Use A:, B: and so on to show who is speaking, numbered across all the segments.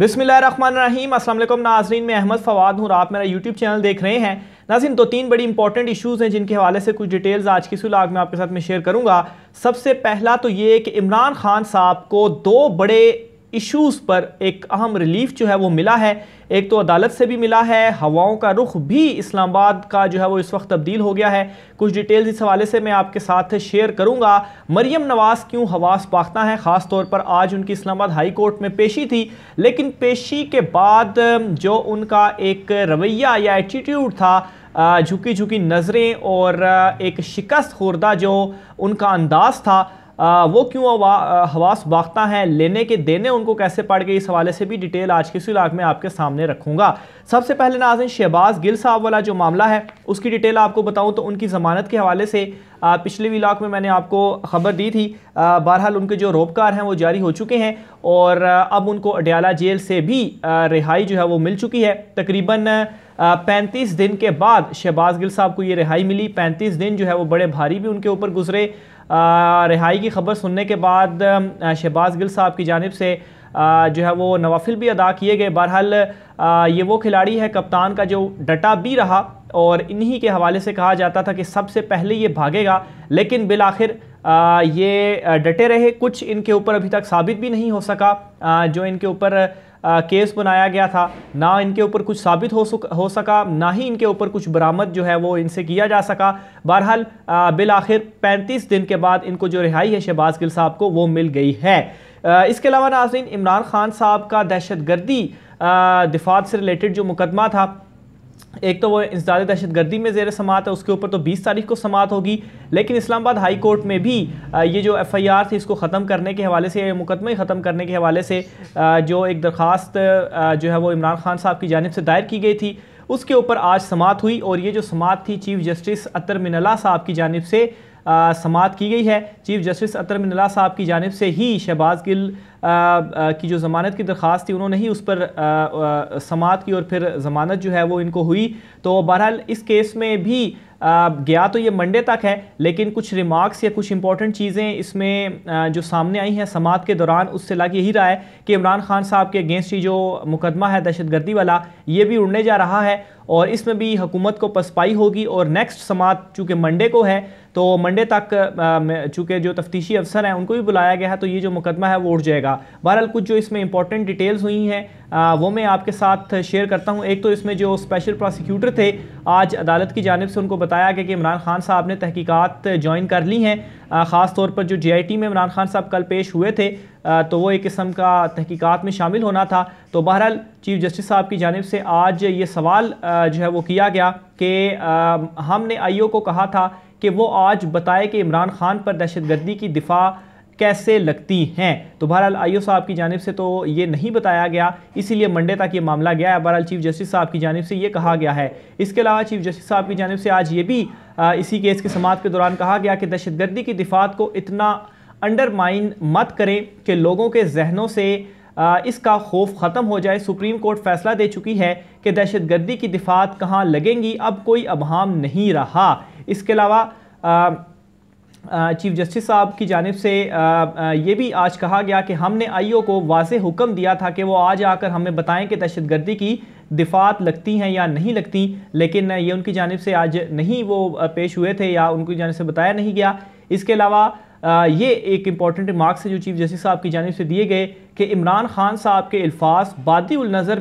A: बिसमीम असल नाजरीन मैं अहमद फवाद हूँ आप मेरा यूट्यूब चैनल देख रहे हैं नाजिन दो तीन बड़ी इंपॉर्टेंट इशूज़ हैं जिनके हवाले से कुछ डिटेल्स आज की सुलाग में आपके साथ में शेयर करूँगा सबसे पहला तो ये कि इमरान खान साहब को दो बड़े इश्यूज़ पर एक अहम रिलीफ जो है वो मिला है एक तो अदालत से भी मिला है हवाओं का रुख भी इस्लामाबाद का जो है वो इस वक्त तब्दील हो गया है कुछ डिटेल्स इस हवाले से मैं आपके साथ शेयर करूंगा मरियम नवाज़ क्यों हवास पाखना है ख़ास तौर पर आज उनकी इस्लामाबाद हाई कोर्ट में पेशी थी लेकिन पेशी के बाद जो उनका एक रवैया या एटीट्यूड था झुकी झुकी नज़रें और एक शिकस्त खुर्दा जो उनका अंदाज़ था आ, वो क्यों हवास बाखता हैं लेने के देने उनको कैसे पड़ गए इस हवाले से भी डिटेल आज के इलाक में आपके सामने रखूंगा सबसे पहले नाजन शहबाज गिल साहब वाला जो मामला है उसकी डिटेल आपको बताऊं तो उनकी ज़मानत के हवाले से आ, पिछले इलाक में मैंने आपको खबर दी थी बहरहाल उनके जो रोबकार हैं वो जारी हो चुके हैं और अब उनको अडयाला जेल से भी रिहाई जो है वो मिल चुकी है तकरीबन पैंतीस दिन के बाद शहबाज गिल साहब को ये रिहाई मिली पैंतीस दिन जो है वो बड़े भारी भी उनके ऊपर गुजरे रिहाई की खबर सुनने के बाद शहबाज गिल साहब की जानब से जो है वो नवाफिल भी अदा किए गए बहरहाल ये वो खिलाड़ी है कप्तान का जो डटा भी रहा और इन्हीं के हवाले से कहा जाता था कि सबसे पहले ये भागेगा लेकिन बिल आखिर ये डटे रहे कुछ इनके ऊपर अभी तक साबित भी नहीं हो सका जो इनके ऊपर केस बनाया गया था ना इनके ऊपर कुछ साबित हो सक हो सका ना ही इनके ऊपर कुछ बरामद जो है वो इनसे किया जा सका बहरहाल बिल आखिर पैंतीस दिन के बाद इनको जो रिहाई है शहबाज गिल साहब को वो मिल गई है आ, इसके अलावा नाजिन इमरान खान साहब का दहशतगर्दी दिफात से रिलेटेड जो मुकदमा था एक तो वो इंसदाद दहशतगर्दी में जेर समात है उसके ऊपर तो 20 तारीख को समात होगी लेकिन इस्लामाबाद हाई कोर्ट में भी ये जो एफ आई आर थी इसको ख़त्म करने के हवाले से मुकदमे ख़त्म करने के हवाले से जो एक दरख्वास्त जो है वो इमरान खान साहब की जानब से दायर की गई थी उसके ऊपर आज समात हुई और ये जो समात थी चीफ जस्टिस अतर मिनला साहब की जानब से समात की गई है चीफ जस्टिस अतर मिनला साहब की जानब से ही शहबाज गिल आ, आ, की जो ज़मानत की दरख्वास्त थी उन्होंने ही उस पर समात की और फिर ज़मानत जो है वो इनको हुई तो बहरहाल इस केस में भी गया तो ये मंडे तक है लेकिन कुछ रिमार्क्स या कुछ इंपॉर्टेंट चीज़ें इसमें जो सामने आई हैं समात के दौरान उससे लग यही रहा है कि इमरान खान साहब के अगेंस्ट ही जो मुकदमा है दहशत गर्दी वाला ये भी उड़ने जा रहा है और इसमें भी हुकूमत को पसपाई होगी और नेक्स्ट समात चूँकि मंडे को है तो मंडे तक चूँकि जो तफ्तीशी अफसर हैं उनको भी बुलाया गया है तो ये जो मुकदमा है वो उठ जाएगा बहरहाल कुछ जो इसमें इंपॉर्टेंट डिटेल्स हुई हैं वो मैं आपके साथ शेयर करता हूँ एक तो इसमें जो स्पेशल प्रोसिक्यूटर थे आज अदालत की जानब से उनको बताया गया कि इमरान खान साहब ने तहकीकत ज्वाइन कर ली हैं ख़ास तौर पर जो जे में इमरान खान साहब कल पेश हुए थे तो वो एक किस्म का तहकीकात में शामिल होना था तो बहरहाल चीफ जस्टिस साहब की जानब से आज ये सवाल जो है वो किया गया कि हमने आईओ को कहा था कि वो आज बताए कि इमरान खान पर दहशतगर्दी की दिफा कैसे लगती हैं तो बहरहाल आईओ साहब की जानब से तो ये नहीं बताया गया इसीलिए मंडे तक ये मामला गया है बहरहाल चीफ जस्टिस साहब की जानब से ये कहा गया है इसके अलावा चीफ जस्टिस साहब की जानब से आज ये भी आ, इसी केस के समाप्त के दौरान कहा गया कि दहशतगर्दी की दिफात को इतना अंडरमाइन मत करें कि लोगों के जहनों से आ, इसका खौफ ख़त्म हो जाए सुप्रीम कोर्ट फैसला दे चुकी है कि दहशतगर्दी की दिफात कहाँ लगेंगी अब कोई अबहम नहीं रहा इसके अलावा चीफ जस्टिस साहब की जानब से ये भी आज कहा गया कि हमने आईओ को वाज हुक्म दिया था कि वो आज आकर हमें बताएं कि दहशतगर्दी की दिफात लगती हैं या नहीं लगती लेकिन ये उनकी जानब से आज नहीं वो पेश हुए थे या उनकी जानब से बताया नहीं गया इसके अलावा ये एक इम्पॉर्टेंट रिमार्क्स है जो चीफ जस्टिस साहब की जानब से दिए गए कि इमरान खान साहब के अल्फाज बादी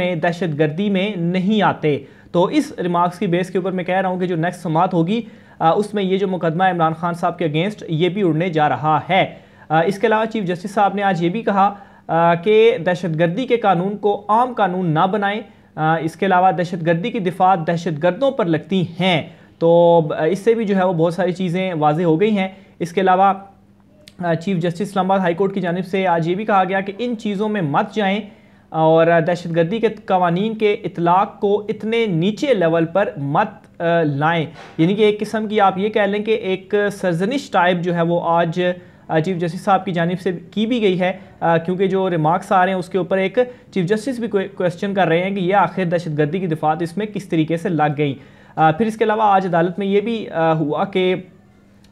A: में दहशत गर्दी में नहीं आते तो इस रिमार्क्स की बेस के ऊपर मैं कह रहा हूँ कि जो नेक्स्ट समात होगी उसमें ये जो मुकदमा इमरान खान साहब के अगेंस्ट ये भी उड़ने जा रहा है इसके अलावा चीफ जस्टिस साहब ने आज ये भी कहा कि दहशतगर्दी के कानून को आम कानून ना बनाएं इसके अलावा दहशतगर्दी की दिफा दहशतगर्दों पर लगती हैं तो इससे भी जो है वो बहुत सारी चीज़ें वाज हो गई हैं इसके अलावा चीफ जस्टिस इस्लामाबाद हाईकोर्ट की जानब से आज ये भी कहा गया कि इन चीज़ों में मत जाएँ और दहशतगर्दी के कवानीन के इतलाक़ को इतने नीचे लेवल पर मत लाएं यानी कि एक किस्म की आप ये कह लें कि एक सरजनिश टाइप जो है वो आज चीफ जस्टिस साहब की जानब से की भी गई है क्योंकि जो रिमार्क्स आ रहे हैं उसके ऊपर एक चीफ जस्टिस भी क्वेश्चन कर रहे हैं कि ये आखिर दहशतगर्दी की दिफात इसमें किस तरीके से लग गई फिर इसके अलावा आज अदालत में ये भी हुआ कि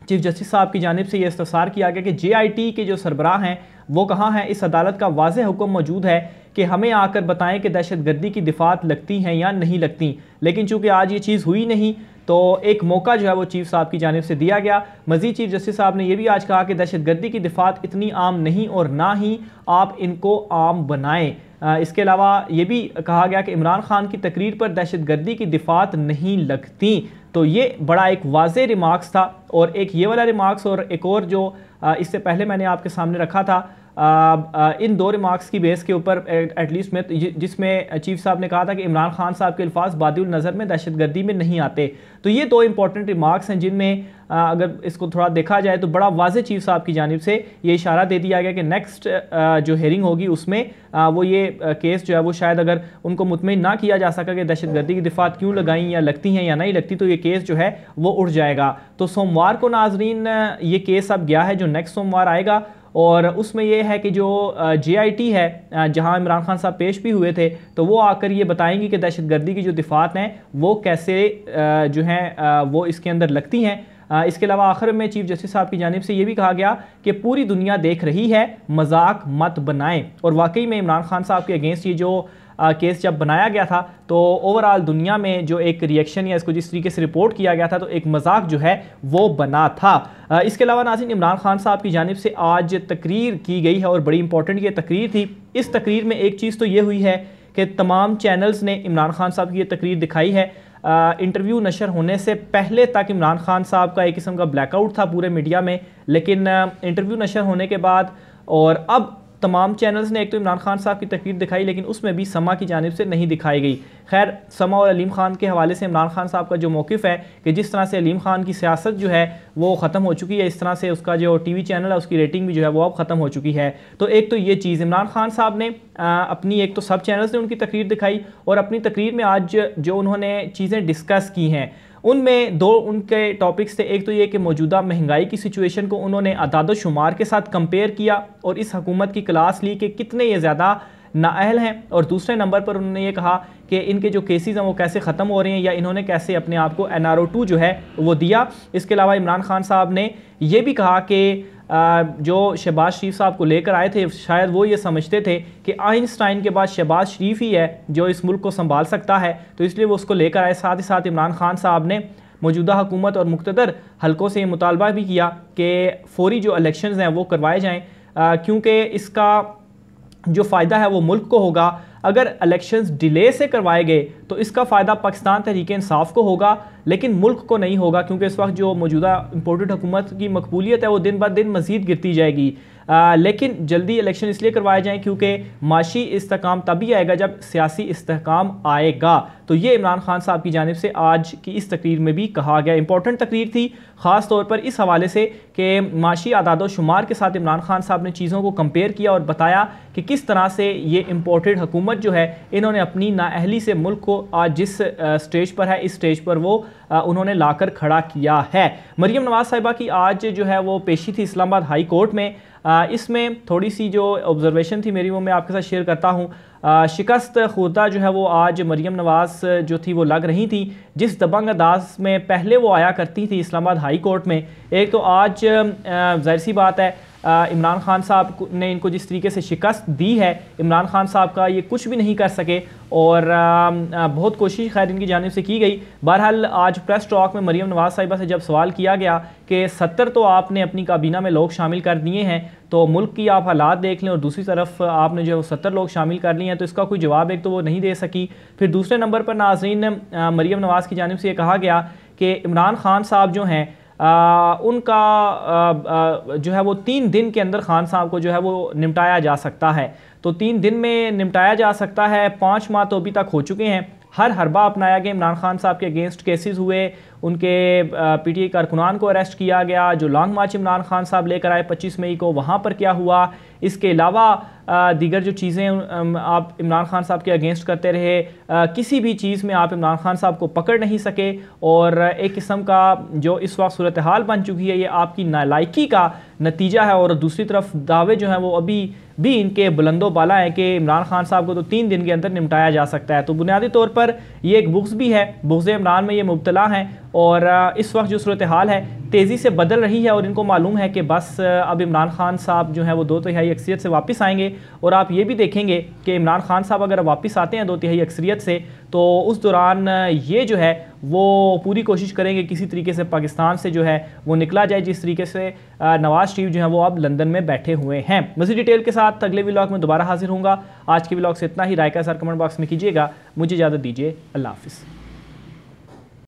A: चीफ जस्टिस साहब की जानब से यह इस्तार किया गया कि जे आई टी के जो सरबराह हैं वो कहाँ हैं इस अदालत का वाज हुक्म मौजूद है कि हमें आकर बताएं कि दहशत गर्दी की दिफात लगती हैं या नहीं लगती लेकिन चूँकि आज ये चीज़ हुई नहीं तो एक मौका जो है वो चीफ साहब की जानब से दिया गया मजीद चीफ जस्टिस साहब ने यह भी आज कहा कि दहशतगर्दी की दिफात इतनी आम नहीं और ना ही आप इनको आम बनाएं इसके अलावा ये भी कहा गया कि इमरान खान की तकरीर पर दहशतगर्दी की दिफात नहीं लगती तो ये बड़ा एक वाज रिमार्क्स था और एक ये वाला रिमार्क्स और एक और जो इससे पहले मैंने आपके सामने रखा था इन दो रिमार्क्स की बेस के ऊपर एटलीस्ट में जिसमें चीफ साहब ने कहा था कि इमरान खान साहब के अल्फाज बादल नज़र में दहशतगर्दी में नहीं आते तो ये दो इंपॉर्टेंट रिमार्क्स हैं जिनमें अगर इसको थोड़ा देखा जाए तो बड़ा वाज चीफ साहब की जानब से ये इशारा दे दिया गया कि नेक्स्ट जो हेयरिंग होगी उसमें वो ये केस जो है वो शायद अगर उनको मुतमिन ना किया जा सका कि दहशतगर्दी की दिफात क्यों लगाई या लगती हैं या नहीं लगती तो ये केस जो है वो उड़ जाएगा तो सोमवार को नाजरीन ये केस अब गया है जो नेक्स्ट सोमवार आएगा और उसमें यह है कि जो जे है जहां इमरान खान साहब पेश भी हुए थे तो वो आकर ये बताएंगे कि दहशतगर्दी की जो दिफात हैं वो कैसे जो हैं वो इसके अंदर लगती हैं इसके अलावा आखिर में चीफ जस्टिस साहब की जानब से ये भी कहा गया कि पूरी दुनिया देख रही है मजाक मत बनाएं और वाकई में इमरान खान साहब के अगेंस्ट ये जो केस जब बनाया गया था तो ओवरऑल दुनिया में जो एक रिएक्शन या इसको जिस तरीके से रिपोर्ट किया गया था तो एक मजाक जो है वो बना था इसके अलावा नाजिन इमरान खान साहब की जानब से आज तकरीर की गई है और बड़ी इंपॉर्टेंट ये तकरीर थी इस तकरीर में एक चीज़ तो ये हुई है कि तमाम चैनल्स ने इमरान खान साहब की ये तकरीर दिखाई है इंटरव्यू नशर होने से पहले तक इमरान खान साहब का एक किस्म का ब्लैकआउट था पूरे मीडिया में लेकिन इंटरव्यू नशर होने के बाद और अब तमाम चैनल्स ने एक तो इमरान खान साहब की तकरीर दिखाई लेकिन उसमें भी समा की जानब से नहीं दिखाई गई खैर समा और अलीम खान के हवाले से इमरान खान साहब का जो मौक़ है कि जिस तरह से अलीम खान की सियासत जो है वो ख़त्म हो चुकी है इस तरह से उसका जो टी वी चैनल है उसकी रेटिंग भी जो है वो अब ख़त्म हो चुकी है तो एक तो ये चीज़ इमरान खान साहब ने अपनी एक तो सब चैनल्स ने उनकी तकरीर दिखाई और अपनी तकरीर में आज जो उन्होंने चीज़ें डिस्कस की हैं उनमें दो उनके टॉपिक्स थे एक तो ये कि मौजूदा महंगाई की सिचुएशन को उन्होंने अदाद शुमार के साथ कंपेयर किया और इस हकूमत की क्लास ली कि कितने ये ज़्यादा नाअहल हैं और दूसरे नंबर पर उन्होंने ये कहा कि इनके जो केसेस हैं वो कैसे ख़त्म हो रहे हैं या इन्होंने कैसे अपने आप को एन आर ओ टू जो है वो दिया इसके अलावा इमरान खान साहब ने यह भी कहा कि जो शहबाज शरीफ साहब को लेकर आए थे शायद वो ये समझते थे कि आइंस्टाइन के बाद शहबाज शरीफ ही है जो इस मुल्क को संभाल सकता है तो इसलिए वो उसको लेकर आए साथ ही साथ इमरान खान साहब ने मौजूदा हुकूमत और मुख्तर हलकों से ये मुतालबा भी किया कि फौरी जो इलेक्शन हैं वो करवाए जाएँ क्योंकि इसका जो फ़ायदा है वो मुल्क को होगा अगर इलेक्शंस डिले से करवाए गए तो इसका फ़ायदा पाकिस्तान तहरीक इंसाफ को होगा लेकिन मुल्क को नहीं होगा क्योंकि इस वक्त जो मौजूदा इंपोर्टेंट हुकूमत की मकबूलियत है वो दिन ब दिन मजीद गिरती जाएगी आ, लेकिन जल्दी इलेक्शन इसलिए करवाए जाएँ क्योंकि माशी इसकाम तभी आएगा जब सियासी इसकाम आएगा तो ये इमरान खान साहब की जानब से आज की इस तकरीर में भी कहा गया इंपॉर्टेंट तकरीर थी ख़ास तौर पर इस हवाले से कि माशी आदाद शुमार के साथ इमरान खान साहब ने चीज़ों को कंपेयर किया और बताया कि किस तरह से ये इम्पोर्टेड हुकूमत जो है इन्होंने अपनी नाअहली से मुल्क को आज जिस स्टेज पर है इस स्टेज पर वो उन्होंने लाकर खड़ा किया है मरीम नवाज साहिबा की आज जो है वो पेशी थी इस्लामाबाद हाई कोर्ट में इसमें थोड़ी सी जो ऑब्जर्वेशन थी मेरी वो मैं आपके साथ शेयर करता हूँ शिकस्त खुदा जो है वो आज मरीम नवाज़ जो थी वो लग रही थी जिस दबंग अंदाज में पहले वो आया करती थी इस्लामाबाद हाई कोर्ट में एक तो आज जहर सी बात है इमरान खान साहब ने इनको जिस तरीके से शिकस्त दी है इमरान खान साहब का ये कुछ भी नहीं कर सके और बहुत कोशिश खैर इनकी जानब से की गई बहरहाल आज प्रेस टॉक में मरीम नवाज साहिबा से जब सवाल किया गया कि सत्तर तो आपने अपनी काबीना में लोग शामिल कर दिए हैं तो मुल्क की आप हालात देख लें और दूसरी तरफ आपने जो है सत्तर लोग शामिल कर लिए हैं तो इसका कोई जवाब एक तो वो नहीं दे सकी फिर दूसरे नंबर पर नाजरीन मरीम नवाज़ की जानब से ये कहा गया कि इमरान खान साहब जो हैं आ, उनका आ, आ, जो है वो तीन दिन के अंदर खान साहब को जो है वो निपटाया जा सकता है तो तीन दिन में निपटाया जा सकता है पाँच माह तो अभी तक हो चुके हैं हर हरबा अपनाया गया इमरान खान साहब के अगेंस्ट केसेस हुए उनके पीटीआई कारकुनान को अरेस्ट किया गया जो लॉन्ग मार्च इमरान खान साहब लेकर आए 25 मई को वहाँ पर क्या हुआ इसके अलावा दीगर जो चीज़ें आप इमरान खान साहब के अगेंस्ट करते रहे किसी भी चीज़ में आप इमरान खान साहब को पकड़ नहीं सके और एक किस्म का जो इस वक्त सूरत हाल बन चुकी है ये आपकी नालायकी का नतीजा है और दूसरी तरफ दावे जो हैं वो अभी भी इनके बुलंदों बाला हैं कि इमरान खान साहब को तो तीन दिन के अंदर निपटाया जा सकता है तो बुनियादी तौर पर ये एक बुक्स भी है बुक्स इमरान में ये मुबतला हैं और इस वक्त जो सूरत हाल है तेज़ी से बदल रही है और इनको मालूम है कि बस अब इमरान खान साहब जो है वो दो तिहाई अक्सरीत से वापस आएंगे और आप ये भी देखेंगे कि इमरान खान साहब अगर वापस आते हैं दो तिहाई अक्सरीत से तो उस दौरान ये जो है वो पूरी कोशिश करेंगे किसी तरीके से पाकिस्तान से जो है वो निकला जाए जिस तरीके से नवाज़ शरीफ जो है वो अब लंदन में बैठे हुए हैं मज़ीद डिटेल के साथ अगले ब्लॉग में दोबारा हाजिर हूँ आज के व्लॉग से इतना ही राय का सर कमेंट बॉक्स में कीजिएगा मुझे इजाज़त दीजिए अल्लाह हाफिज़